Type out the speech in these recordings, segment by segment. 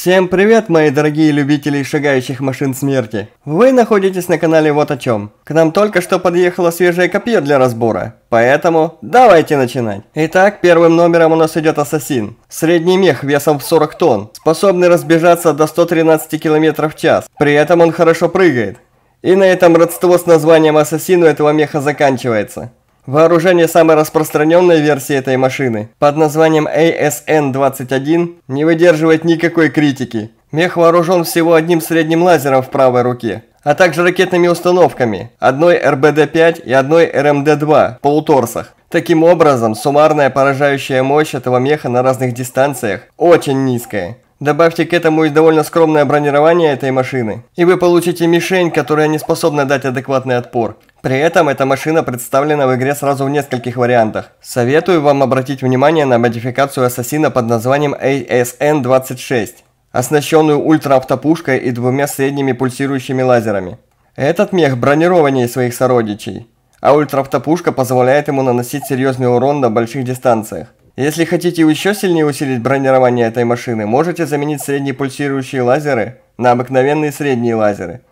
Всем привет, мои дорогие любители шагающих машин смерти! Вы находитесь на канале Вот о чем. К нам только что подъехало свежее копье для разбора, поэтому давайте начинать. Итак, первым номером у нас идет Ассасин. Средний мех весом в 40 тонн, способный разбежаться до 113 км в час. При этом он хорошо прыгает. И на этом родство с названием Ассасину этого меха заканчивается. Вооружение самой распространенной версии этой машины под названием ASN-21 не выдерживает никакой критики. Мех вооружен всего одним средним лазером в правой руке, а также ракетными установками, одной РБД-5 и одной РМД-2 в полуторсах. Таким образом, суммарная поражающая мощь этого меха на разных дистанциях очень низкая. Добавьте к этому и довольно скромное бронирование этой машины, и вы получите мишень, которая не способна дать адекватный отпор. При этом эта машина представлена в игре сразу в нескольких вариантах. Советую вам обратить внимание на модификацию Ассасина под названием ASN-26, оснащенную ультраавтопушкой и двумя средними пульсирующими лазерами. Этот мех бронированнее своих сородичей, а ультраавтопушка позволяет ему наносить серьезный урон на больших дистанциях. Если хотите еще сильнее усилить бронирование этой машины, можете заменить средние пульсирующие лазеры на обыкновенные средние лазеры –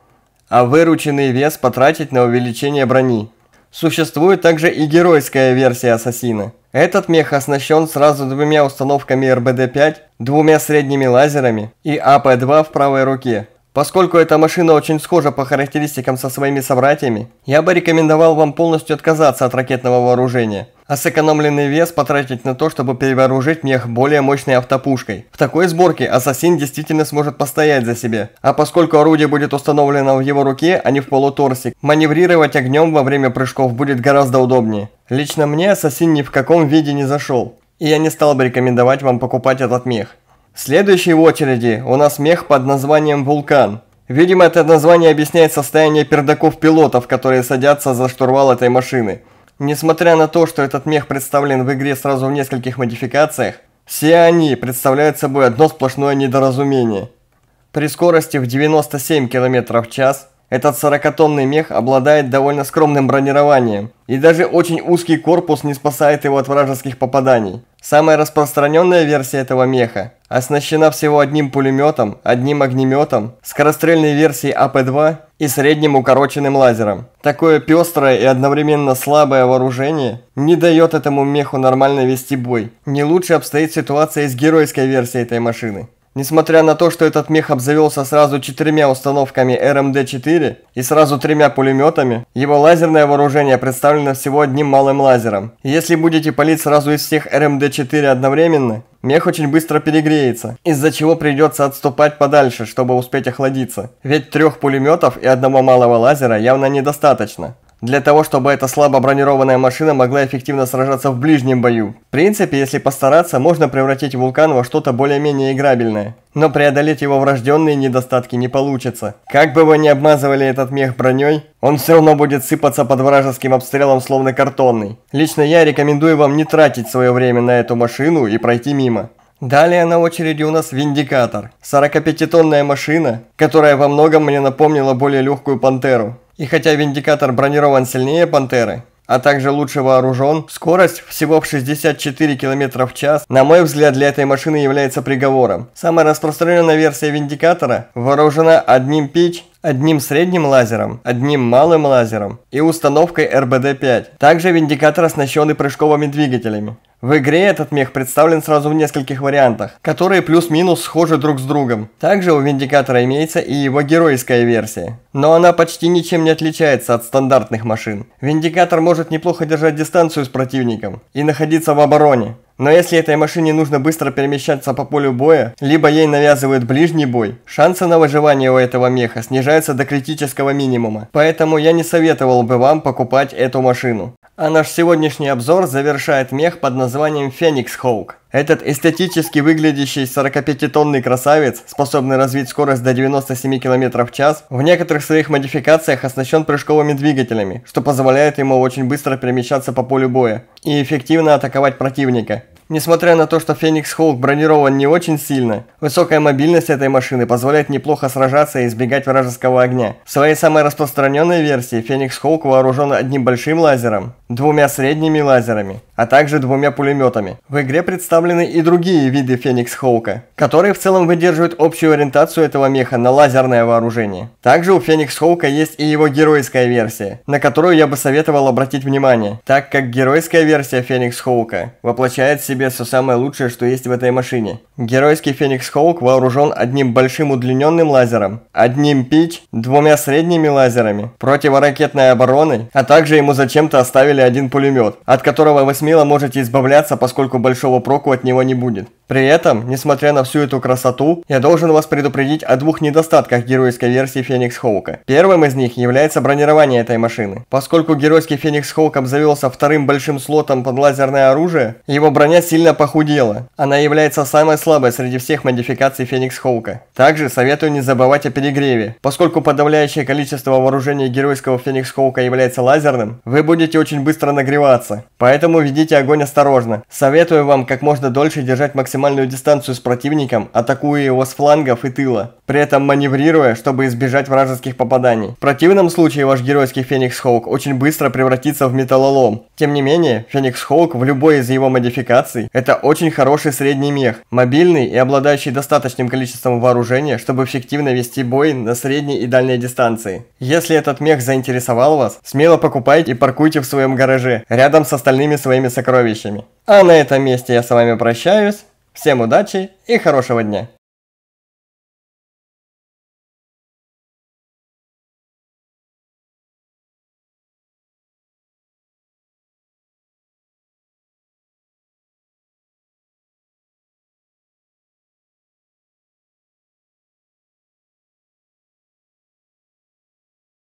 а вырученный вес потратить на увеличение брони. Существует также и геройская версия Ассасина. Этот мех оснащен сразу двумя установками РБД-5, двумя средними лазерами и АП-2 в правой руке. Поскольку эта машина очень схожа по характеристикам со своими собратьями, я бы рекомендовал вам полностью отказаться от ракетного вооружения а сэкономленный вес потратить на то, чтобы перевооружить мех более мощной автопушкой. В такой сборке ассасин действительно сможет постоять за себя, а поскольку орудие будет установлено в его руке, а не в полуторсик, маневрировать огнем во время прыжков будет гораздо удобнее. Лично мне ассасин ни в каком виде не зашел, и я не стал бы рекомендовать вам покупать этот мех. Следующий в очереди у нас мех под названием «Вулкан». Видимо, это название объясняет состояние пердаков-пилотов, которые садятся за штурвал этой машины – Несмотря на то, что этот мех представлен в игре сразу в нескольких модификациях, все они представляют собой одно сплошное недоразумение. При скорости в 97 км в час этот 40-тонный мех обладает довольно скромным бронированием, и даже очень узкий корпус не спасает его от вражеских попаданий. Самая распространенная версия этого меха оснащена всего одним пулеметом, одним огнеметом, скорострельной версией АП-2 и средним укороченным лазером. Такое пестрое и одновременно слабое вооружение не дает этому меху нормально вести бой. Не лучше обстоит ситуация с геройской версией этой машины. Несмотря на то, что этот мех обзавелся сразу четырьмя установками РМД-4 и сразу тремя пулеметами, его лазерное вооружение представлено всего одним малым лазером. И если будете палить сразу из всех РМД-4 одновременно, мех очень быстро перегреется, из-за чего придется отступать подальше, чтобы успеть охладиться. Ведь трех пулеметов и одного малого лазера явно недостаточно для того, чтобы эта слабо бронированная машина могла эффективно сражаться в ближнем бою. В принципе, если постараться, можно превратить вулкан во что-то более-менее играбельное. Но преодолеть его врожденные недостатки не получится. Как бы вы ни обмазывали этот мех броней, он все равно будет сыпаться под вражеским обстрелом словно картонный. Лично я рекомендую вам не тратить свое время на эту машину и пройти мимо. Далее на очереди у нас Виндикатор. 45-тонная машина, которая во многом мне напомнила более легкую Пантеру. И хотя Виндикатор бронирован сильнее Пантеры, а также лучше вооружен, скорость всего в 64 км в час, на мой взгляд, для этой машины является приговором. Самая распространенная версия Виндикатора вооружена одним пич, одним средним лазером, одним малым лазером и установкой РБД-5. Также Виндикатор оснащен и прыжковыми двигателями. В игре этот мех представлен сразу в нескольких вариантах, которые плюс-минус схожи друг с другом. Также у Виндикатора имеется и его геройская версия. Но она почти ничем не отличается от стандартных машин. Виндикатор может неплохо держать дистанцию с противником и находиться в обороне. Но если этой машине нужно быстро перемещаться по полю боя, либо ей навязывают ближний бой, шансы на выживание у этого меха снижаются до критического минимума. Поэтому я не советовал бы вам покупать эту машину. А наш сегодняшний обзор завершает мех под названием названием Феникс Хоук. Этот эстетически выглядящий 45-тонный красавец, способный развить скорость до 97 км в час, в некоторых своих модификациях оснащен прыжковыми двигателями, что позволяет ему очень быстро перемещаться по полю боя и эффективно атаковать противника. Несмотря на то, что Феникс Холк бронирован не очень сильно, высокая мобильность этой машины позволяет неплохо сражаться и избегать вражеского огня. В своей самой распространенной версии Феникс Холк вооружен одним большим лазером, двумя средними лазерами, а также двумя пулеметами. В игре представлены и другие виды Феникс Хоука, которые в целом выдерживают общую ориентацию этого меха на лазерное вооружение. Также у Феникс Хоука есть и его геройская версия, на которую я бы советовал обратить внимание, так как геройская версия Феникс Хоука воплощает в себе все самое лучшее, что есть в этой машине. Геройский Феникс Хоук вооружен одним большим удлиненным лазером, одним пич, двумя средними лазерами, противоракетной обороны, а также ему зачем-то оставили или один пулемет, от которого вы смело можете избавляться, поскольку большого проку от него не будет. При этом, несмотря на всю эту красоту, я должен вас предупредить о двух недостатках геройской версии Феникс Хоука. Первым из них является бронирование этой машины. Поскольку геройский Феникс Хоук обзавелся вторым большим слотом под лазерное оружие, его броня сильно похудела. Она является самой слабой среди всех модификаций Феникс Хоука. Также советую не забывать о перегреве. Поскольку подавляющее количество вооружения геройского Феникс Хоука является лазерным, вы будете очень быстро нагреваться. Поэтому ведите огонь осторожно. Советую вам как можно дольше держать максимально максимальную дистанцию с противником, атакуя его с флангов и тыла, при этом маневрируя, чтобы избежать вражеских попаданий. В противном случае ваш геройский Феникс Хоук очень быстро превратится в металлолом. Тем не менее, Феникс Хоук в любой из его модификаций – это очень хороший средний мех, мобильный и обладающий достаточным количеством вооружения, чтобы эффективно вести бой на средней и дальней дистанции. Если этот мех заинтересовал вас, смело покупайте и паркуйте в своем гараже, рядом с остальными своими сокровищами. А на этом месте я с вами прощаюсь. Всем удачи и хорошего дня!